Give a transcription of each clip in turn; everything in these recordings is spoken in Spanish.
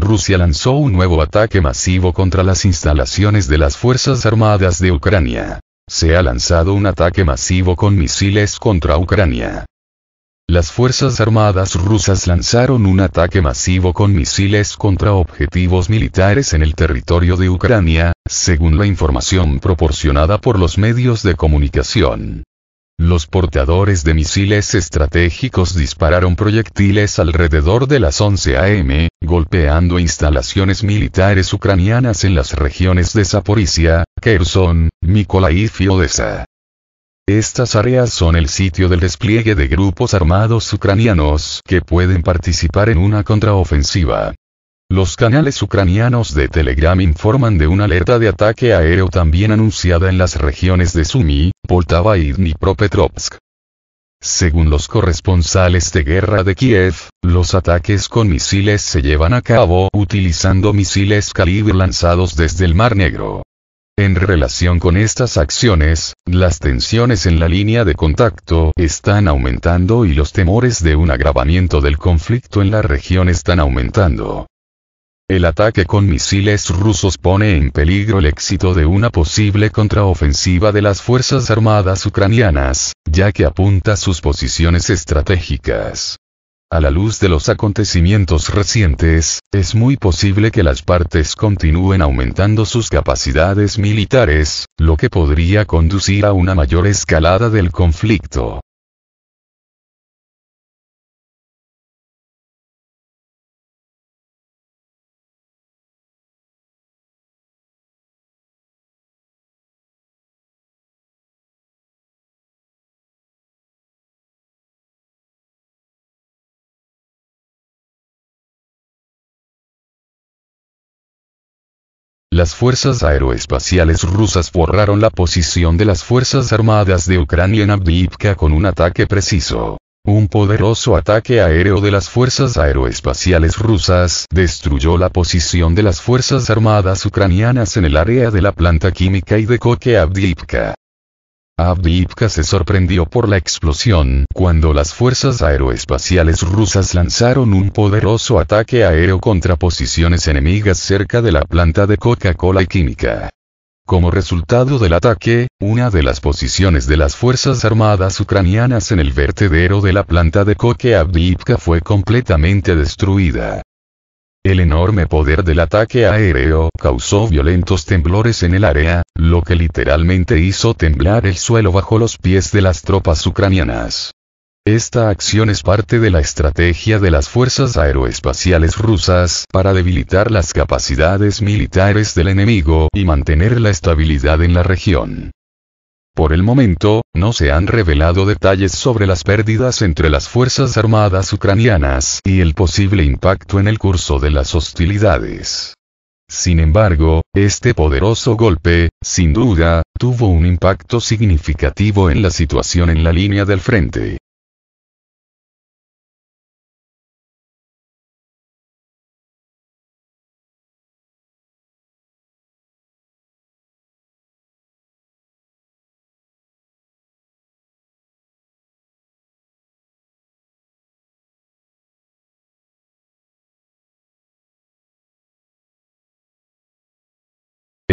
Rusia lanzó un nuevo ataque masivo contra las instalaciones de las Fuerzas Armadas de Ucrania. Se ha lanzado un ataque masivo con misiles contra Ucrania. Las Fuerzas Armadas rusas lanzaron un ataque masivo con misiles contra objetivos militares en el territorio de Ucrania, según la información proporcionada por los medios de comunicación. Los portadores de misiles estratégicos dispararon proyectiles alrededor de las 11 am, golpeando instalaciones militares ucranianas en las regiones de Zaporizhia, Kherson, Mykolaiv y Odessa. Estas áreas son el sitio del despliegue de grupos armados ucranianos que pueden participar en una contraofensiva. Los canales ucranianos de Telegram informan de una alerta de ataque aéreo también anunciada en las regiones de Sumy, Poltava y Dnipropetrovsk. Según los corresponsales de guerra de Kiev, los ataques con misiles se llevan a cabo utilizando misiles calibre lanzados desde el Mar Negro. En relación con estas acciones, las tensiones en la línea de contacto están aumentando y los temores de un agravamiento del conflicto en la región están aumentando. El ataque con misiles rusos pone en peligro el éxito de una posible contraofensiva de las Fuerzas Armadas ucranianas, ya que apunta sus posiciones estratégicas. A la luz de los acontecimientos recientes, es muy posible que las partes continúen aumentando sus capacidades militares, lo que podría conducir a una mayor escalada del conflicto. las fuerzas aeroespaciales rusas borraron la posición de las Fuerzas Armadas de Ucrania en Avdiivka con un ataque preciso. Un poderoso ataque aéreo de las fuerzas aeroespaciales rusas destruyó la posición de las Fuerzas Armadas ucranianas en el área de la planta química y de coque Avdiivka. Avdiivka se sorprendió por la explosión cuando las fuerzas aeroespaciales rusas lanzaron un poderoso ataque aéreo contra posiciones enemigas cerca de la planta de Coca-Cola y Química. Como resultado del ataque, una de las posiciones de las Fuerzas Armadas ucranianas en el vertedero de la planta de Koke Abdiivka fue completamente destruida. El enorme poder del ataque aéreo causó violentos temblores en el área, lo que literalmente hizo temblar el suelo bajo los pies de las tropas ucranianas. Esta acción es parte de la estrategia de las fuerzas aeroespaciales rusas para debilitar las capacidades militares del enemigo y mantener la estabilidad en la región. Por el momento, no se han revelado detalles sobre las pérdidas entre las Fuerzas Armadas ucranianas y el posible impacto en el curso de las hostilidades. Sin embargo, este poderoso golpe, sin duda, tuvo un impacto significativo en la situación en la línea del frente.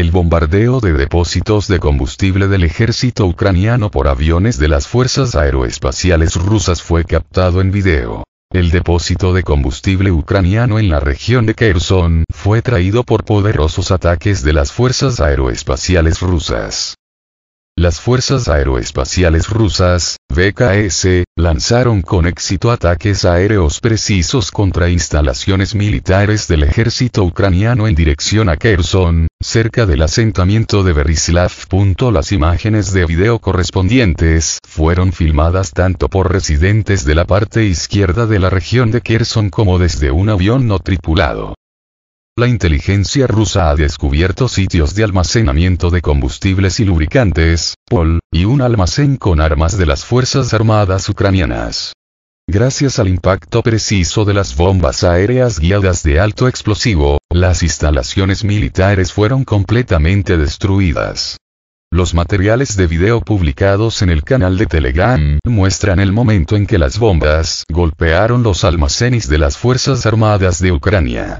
el bombardeo de depósitos de combustible del ejército ucraniano por aviones de las fuerzas aeroespaciales rusas fue captado en video. El depósito de combustible ucraniano en la región de Kherson fue traído por poderosos ataques de las fuerzas aeroespaciales rusas. Las fuerzas aeroespaciales rusas, BKS, lanzaron con éxito ataques aéreos precisos contra instalaciones militares del ejército ucraniano en dirección a Kherson, cerca del asentamiento de Berislav. Las imágenes de video correspondientes fueron filmadas tanto por residentes de la parte izquierda de la región de Kherson como desde un avión no tripulado. La inteligencia rusa ha descubierto sitios de almacenamiento de combustibles y lubricantes, POL, y un almacén con armas de las Fuerzas Armadas ucranianas. Gracias al impacto preciso de las bombas aéreas guiadas de alto explosivo, las instalaciones militares fueron completamente destruidas. Los materiales de video publicados en el canal de Telegram muestran el momento en que las bombas golpearon los almacenes de las Fuerzas Armadas de Ucrania.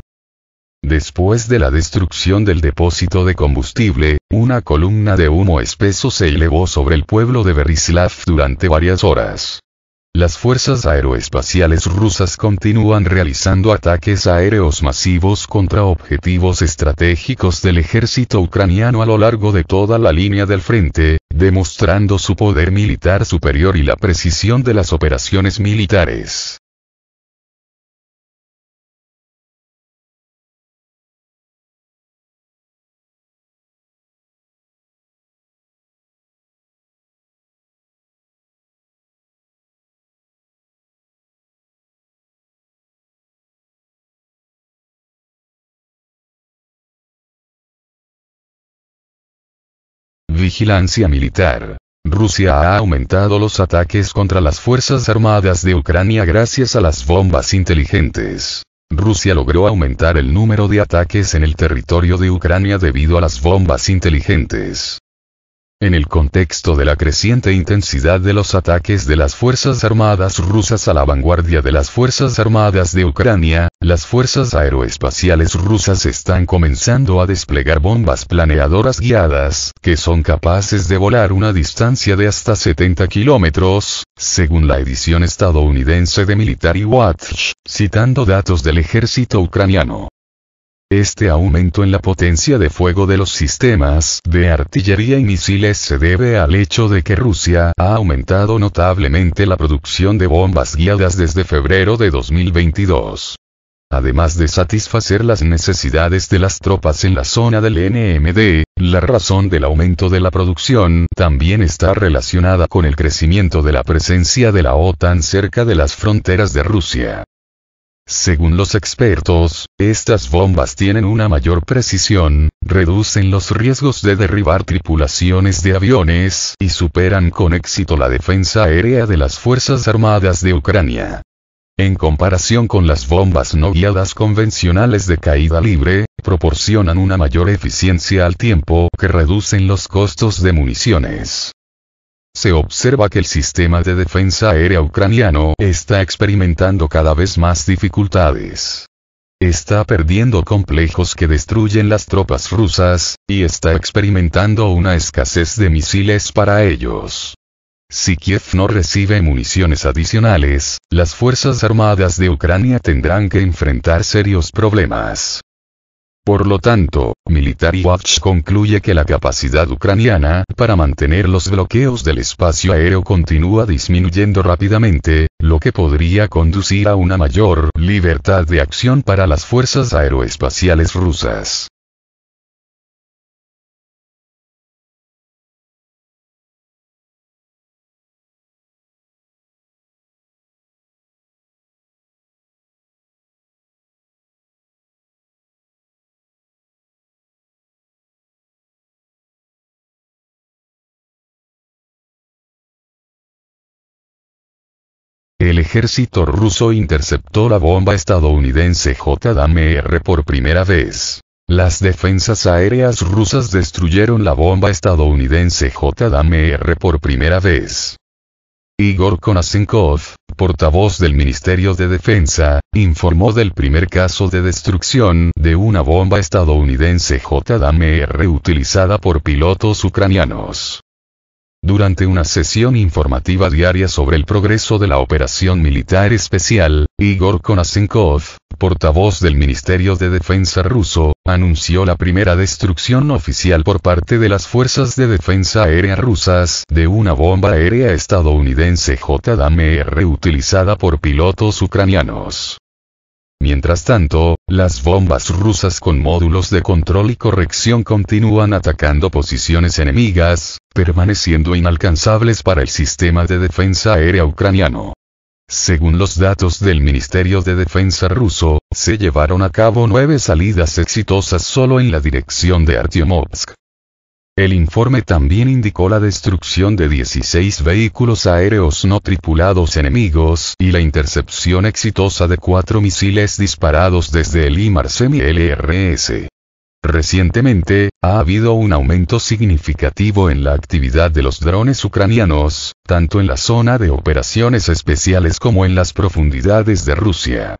Después de la destrucción del depósito de combustible, una columna de humo espeso se elevó sobre el pueblo de Berislav durante varias horas. Las fuerzas aeroespaciales rusas continúan realizando ataques aéreos masivos contra objetivos estratégicos del ejército ucraniano a lo largo de toda la línea del frente, demostrando su poder militar superior y la precisión de las operaciones militares. vigilancia militar. Rusia ha aumentado los ataques contra las Fuerzas Armadas de Ucrania gracias a las bombas inteligentes. Rusia logró aumentar el número de ataques en el territorio de Ucrania debido a las bombas inteligentes. En el contexto de la creciente intensidad de los ataques de las Fuerzas Armadas rusas a la vanguardia de las Fuerzas Armadas de Ucrania, las Fuerzas Aeroespaciales rusas están comenzando a desplegar bombas planeadoras guiadas, que son capaces de volar una distancia de hasta 70 kilómetros, según la edición estadounidense de Military Watch, citando datos del ejército ucraniano. Este aumento en la potencia de fuego de los sistemas de artillería y misiles se debe al hecho de que Rusia ha aumentado notablemente la producción de bombas guiadas desde febrero de 2022. Además de satisfacer las necesidades de las tropas en la zona del NMD, la razón del aumento de la producción también está relacionada con el crecimiento de la presencia de la OTAN cerca de las fronteras de Rusia. Según los expertos, estas bombas tienen una mayor precisión, reducen los riesgos de derribar tripulaciones de aviones y superan con éxito la defensa aérea de las Fuerzas Armadas de Ucrania. En comparación con las bombas no guiadas convencionales de caída libre, proporcionan una mayor eficiencia al tiempo que reducen los costos de municiones se observa que el sistema de defensa aérea ucraniano está experimentando cada vez más dificultades. Está perdiendo complejos que destruyen las tropas rusas, y está experimentando una escasez de misiles para ellos. Si Kiev no recibe municiones adicionales, las Fuerzas Armadas de Ucrania tendrán que enfrentar serios problemas. Por lo tanto, Military Watch concluye que la capacidad ucraniana para mantener los bloqueos del espacio aéreo continúa disminuyendo rápidamente, lo que podría conducir a una mayor libertad de acción para las fuerzas aeroespaciales rusas. el ejército ruso interceptó la bomba estadounidense JMR por primera vez. Las defensas aéreas rusas destruyeron la bomba estadounidense jdam por primera vez. Igor Konasenkov, portavoz del Ministerio de Defensa, informó del primer caso de destrucción de una bomba estadounidense JDAMR utilizada por pilotos ucranianos. Durante una sesión informativa diaria sobre el progreso de la operación militar especial, Igor Konasenkov, portavoz del Ministerio de Defensa ruso, anunció la primera destrucción oficial por parte de las Fuerzas de Defensa Aérea rusas de una bomba aérea estadounidense JDAM-R utilizada por pilotos ucranianos. Mientras tanto, las bombas rusas con módulos de control y corrección continúan atacando posiciones enemigas, permaneciendo inalcanzables para el sistema de defensa aérea ucraniano. Según los datos del Ministerio de Defensa ruso, se llevaron a cabo nueve salidas exitosas solo en la dirección de Artyomovsk. El informe también indicó la destrucción de 16 vehículos aéreos no tripulados enemigos y la intercepción exitosa de cuatro misiles disparados desde el IMARSEMI LRS. Recientemente, ha habido un aumento significativo en la actividad de los drones ucranianos, tanto en la zona de operaciones especiales como en las profundidades de Rusia.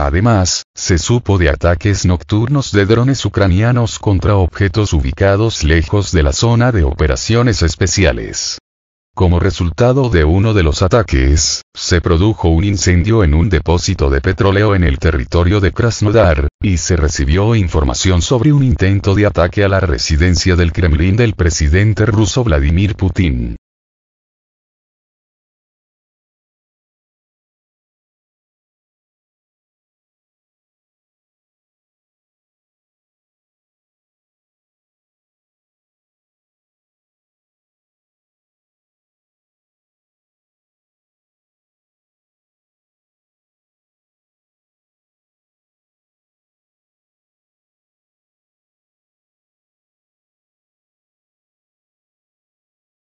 Además, se supo de ataques nocturnos de drones ucranianos contra objetos ubicados lejos de la zona de operaciones especiales. Como resultado de uno de los ataques, se produjo un incendio en un depósito de petróleo en el territorio de Krasnodar, y se recibió información sobre un intento de ataque a la residencia del Kremlin del presidente ruso Vladimir Putin.